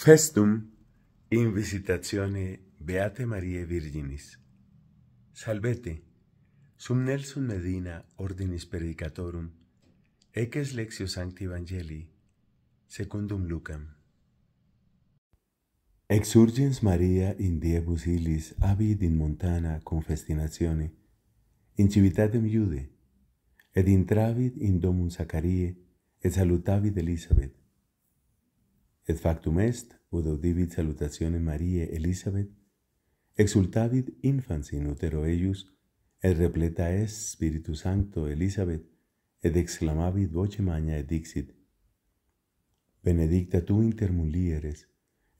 Festum in visitatione Beate Mariae Virginis. Salvete, sum Nelson Medina ordinis predicatorum, eces lexio sancti evangelii, secundum Lucam. Exurgens Maria in diebus ilis abid in montana confestinazione, in civitatem iude, et intravit in domum Sacarie, et salutavit Elisabeth et factum est, ud audivit salutatione Mariae Elisabeth, exultavit infans in utero eius, et repleta est Spiritus Sancto Elisabeth, et exclamavit voce maña et dixit, Benedicta tu inter mulieres,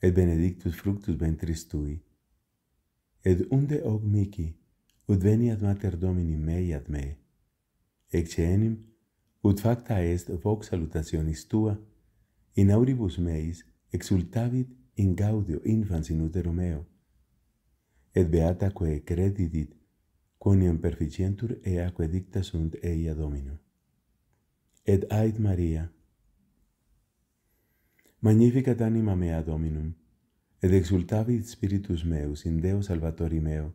et benedictus fructus ventris tui. Et unde ob mici, ut veniat mater domini mei ad me. Ecce enim, ut facta est vox salutationis tua, et in auribus meis exultavit in gaudio infans in utero meo. Et beata quae credidit, quoniam perficientur ea quae dicta sunt eia domino. Et ait Maria, Magnificat anima mea Dominum, et exultavit spiritus meus in Deo Salvatori meo,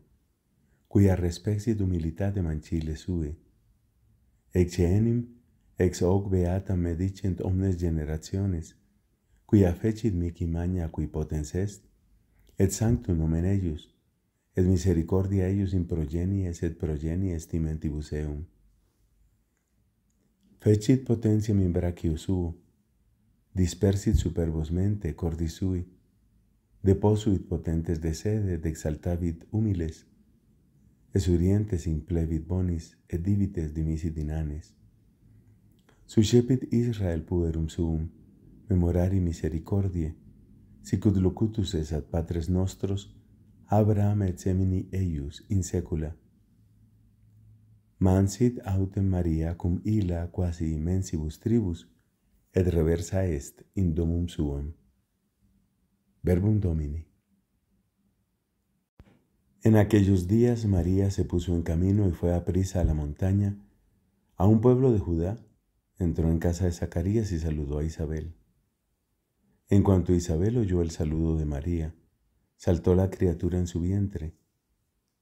cuia respexit humilitate mancile sue, ecce enim ex hoc beata medicent omnes generationes, quia fecit mici magna qui potens est, et sanctum nomen eius, et misericordia eius in progenies et progenies timentibus eum. Fecit potentiam in bracius suo, dispersit superbos mente sui, deposuit potentes de sede ed exaltavit humiles, esurientes in plebit bonis et divites dimisit inanes. Sushepit Israel puerum suum, memorari misericordie, sicud locutus est patres nostros, Abraham et semini eius in secula. Mansit autem Maria cum illa quasi immensibus tribus, et reversa est in domum suam. Verbum Domini. En aquellos días María se puso en camino y fue a prisa a la montaña, a un pueblo de Judá, Entró en casa de Zacarías y saludó a Isabel. En cuanto Isabel oyó el saludo de María, saltó la criatura en su vientre.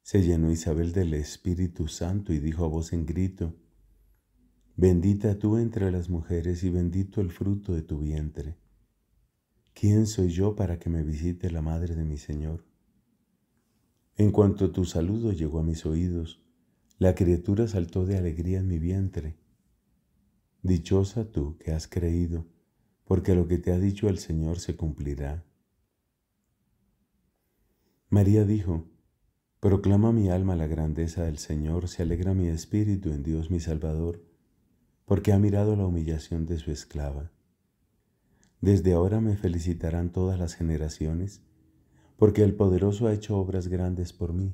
Se llenó Isabel del Espíritu Santo y dijo a voz en grito, Bendita tú entre las mujeres y bendito el fruto de tu vientre. ¿Quién soy yo para que me visite la madre de mi Señor? En cuanto tu saludo llegó a mis oídos, la criatura saltó de alegría en mi vientre. Dichosa tú que has creído, porque lo que te ha dicho el Señor se cumplirá. María dijo, Proclama mi alma la grandeza del Señor, se alegra mi espíritu en Dios mi Salvador, porque ha mirado la humillación de su esclava. Desde ahora me felicitarán todas las generaciones, porque el poderoso ha hecho obras grandes por mí.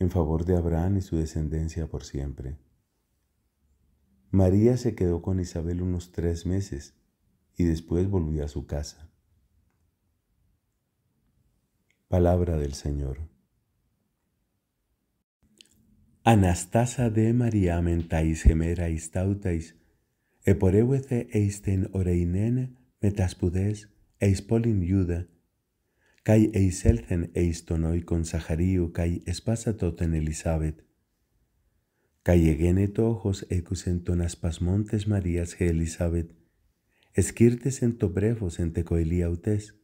en favor de Abraham y su descendencia por siempre. María se quedó con Isabel unos tres meses y después volvió a su casa. Palabra del Señor. Anastasa de María, mentais, gemerais tautais, eporeuete eisten oreinen metaspudes eis polin iuda, Kai eis eistonoi con cay kai espasatoten Elizabeth. Kai ojos ecus en pasmontes Marías ge Elizabeth. Esquirtes en tobrefos en tecoeliautes.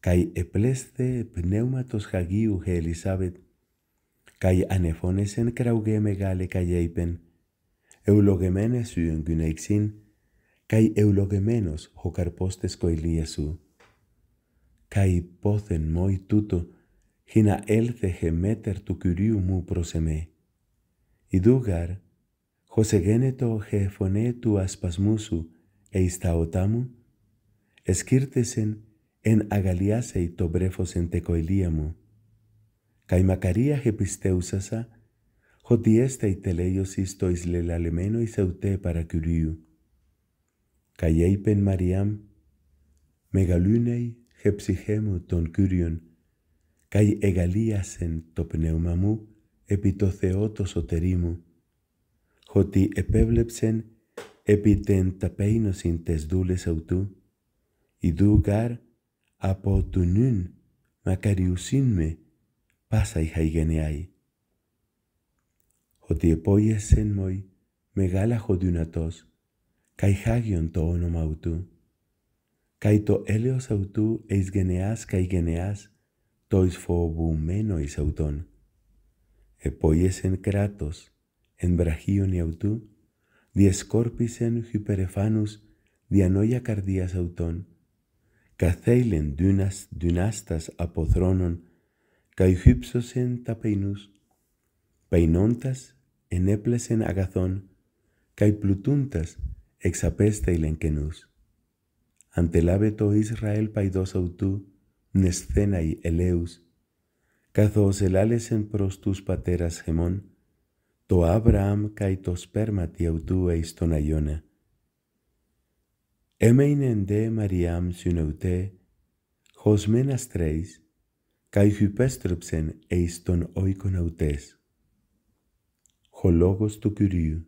Kai epleste pneumatos hagiu ge Elizabeth. Kai anefones en kraugeme megale kai eipen. Eulogemenes en guneixin Kai eulogemenos hocarpostes Καί υπόθεν μόι τούτο, χίνα έλθεχε μέτερ του Κυρίου μου προς εμέ. Ιδούγαρ, χωσεγένετο φωνέ του ασπασμού σου, εις τα οτά μου, εσκύρτεσεν εν αγαλιάσαι το βρέφος εν τεκοηλία μου. Καί μακαρία επιστέουσασα, ότι έστα η τελέωση το εισλελαλεμένο εις εωτέ παρά Κυρίου. Καί είπεν Μαριάμ, μεγαλούναι χεψυχέ μου τον Κύριον, καί εγαλίασεν το πνεύμα μου επί το Θεό το σωτερί μου, χωτί επέβλεψεν επί τεν ταπέινωσιν τες δούλες αυτού, ιδού γαρ από του νυν μακαριουσίν με πάσα είχα Χωτί Ότι επόγεσεν μοι μεγάλα χωδυνατός, καί χάγιον το όνομα αυτού, kai to eleos autou eis geneas kai geneas tois phobou meno auton e en kratos en brachion autu, autou dies corpis en hyperefanus di anoia cardias auton kathailen dunas dunastas apothronon kai hypsosen en tapeinus peinontas eneplesen agathon kai plutuntas exapestailen kenus αντελάβε το Ισραήλ παϊδός αυτού νεσθέναι ελέους, καθώς ελάλεσεν προς τους πατέρας χεμών, το Αβραάμ καί το σπέρματι αυτού εις τον Αγιώνα. Έμεινεν δε Μαριάμ συνευτέ, χωσμένα στρέης, καί χυπέστρεψεν εις τον οίκον αυτές. του Κυρίου